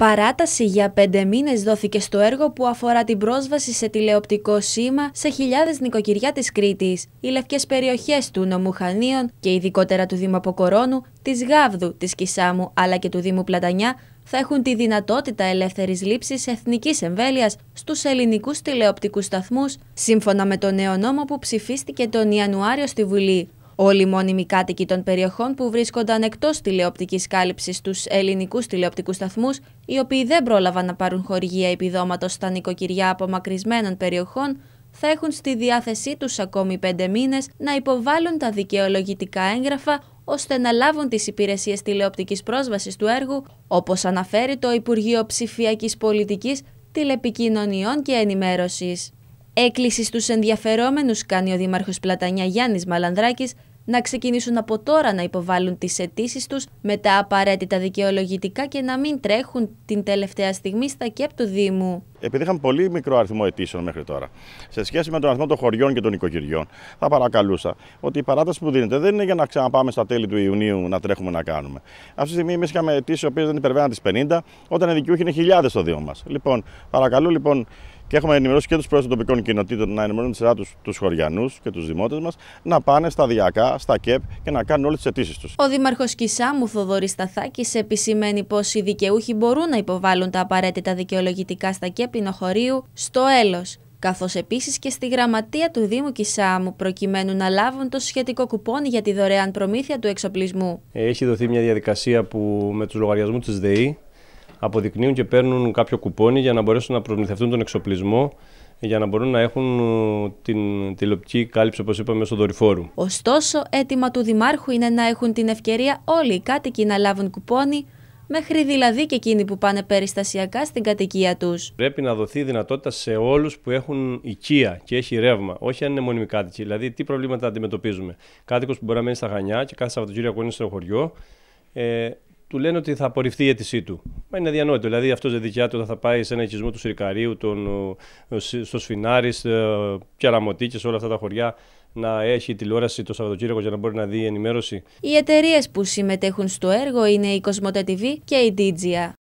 Παράταση για πέντε μήνες δόθηκε στο έργο που αφορά την πρόσβαση σε τηλεοπτικό σήμα σε χιλιάδες νοικοκυριά της Κρήτης. Οι λευκές περιοχές του νομού Χανίων και ειδικότερα του Δήμου Αποκορώνου, της Γάβδου, της Κισάμου αλλά και του Δήμου Πλατανιά θα έχουν τη δυνατότητα ελεύθερης λήψης εθνικής εμβέλειας στους ελληνικούς τηλεοπτικούς σταθμούς, σύμφωνα με το νέο νόμο που ψηφίστηκε τον Ιανουάριο στη Βουλή. Όλοι οι μόνιμοι κάτοικοι των περιοχών που βρίσκονταν εκτός τηλεοπτικής κάλυψης στους ελληνικούς τηλεοπτικούς σταθμούς, οι οποίοι δεν πρόλαβαν να πάρουν χορηγία επιδόματος στα νοικοκυριά απομακρυσμένων περιοχών, θα έχουν στη διάθεσή τους ακόμη πέντε μήνες να υποβάλουν τα δικαιολογητικά έγγραφα ώστε να λάβουν τις υπηρεσίες τηλεοπτικής πρόσβασης του έργου, όπως αναφέρει το Υπουργείο ψηφιακής πολιτικής Τηλεπικοινωνιών και ενημέρωσης. Έκκληση στους ενδιαφερόμενους κάνει ο Πλατανιά Γιάννης Μαλανδράκης να ξεκινήσουν από τώρα να υποβάλουν τις αιτήσεις τους με τα απαραίτητα δικαιολογητικά και να μην τρέχουν την τελευταία στιγμή στα ΚΕΠ του Δήμου. Επειδή είχαμε πολύ μικρό αριθμό αιτήσεων μέχρι τώρα, σε σχέση με τον αριθμό των χωριών και των οικογενειών, θα παρακαλούσα ότι η παράταση που δίνεται δεν είναι για να ξαναπάμε στα τέλη του Ιουνίου να τρέχουμε να κάνουμε. Αυτή τη στιγμή εμείς είχαμε αιτήσεις οι οποίες δεν υπερβαίναν τις 50, όταν οι δικαιούχοι είναι χιλιάδες στο Δήμο μας. Λοιπόν, παρακαλώ λοιπόν και έχουμε ενημερώσει και τους πρόεδρους των τοπικών κοινοτήτων να ενημερώνουν τη σειρά τους τους χωριανούς και τους δημότες μας να πάνε σταδιακά στα ΚΕΠ και να κάνουν όλες τις αιτήσεις τους. Ο Δήμαρχος Κισάμου Θοδωρής Σταθάκης επισημαίνει πως οι δικαιούχοι μπορούν να υποβάλουν τα απαραίτητα δικαιολογητικά στα ΚΕΠ Ινοχωρίου στο έλος καθώς επίσης και στη γραμματεία του Δήμου Κισάμου, προκειμένου να λάβουν το σχετικό κουπόνι για τη δωρεάν προμήθεια του εξοπλισμού. Ε, έχει δοθεί μια διαδικασία που με τους λογαριασμούς της ΔΕΗ αποδεικνύουν και παίρνουν κάποιο κουπόνι για να μπορέσουν να προμηθευτούν τον εξοπλισμό για να μπορούν να έχουν ε, την τηλεοπτική κάλυψη, όπως είπαμε, στο δορυφόρου. Ωστόσο, αίτημα του Δημάρχου είναι να έχουν την ευκαιρία όλοι οι κάτοικοι να λάβουν κουπόνι, μέχρι δηλαδή και εκείνοι που πάνε περιστασιακά στην κατοικία τους. Πρέπει να δοθεί δυνατότητα σε όλους που έχουν οικία και έχει ρεύμα, όχι αν είναι μόνιμοι κάτοικοι. Δηλαδή, τι προβλήματα αντιμετωπίζουμε. Κάτοικος που μπορεί να μένει στα Χανιά και κάθε Σαββατοκύριακο είναι στο χωριό. Ε, του λένε ότι θα απορριφθεί η αίτησή του. Μα είναι αδιανόητο. Δηλαδή αυτός δεν δικιά του θα πάει σε ένα οικισμό του Συρικαρίου, τον, στο Σφινάρις, ε, Πιαραμωτή και σε όλα αυτά τα χωριά να έχει τηλεόραση το Σαββατοκύριακο για να μπορεί να δει ενημέρωση. Οι εταιρείες που συμμετέχουν στο έργο είναι η Κοσμοτέ TV και η DJI.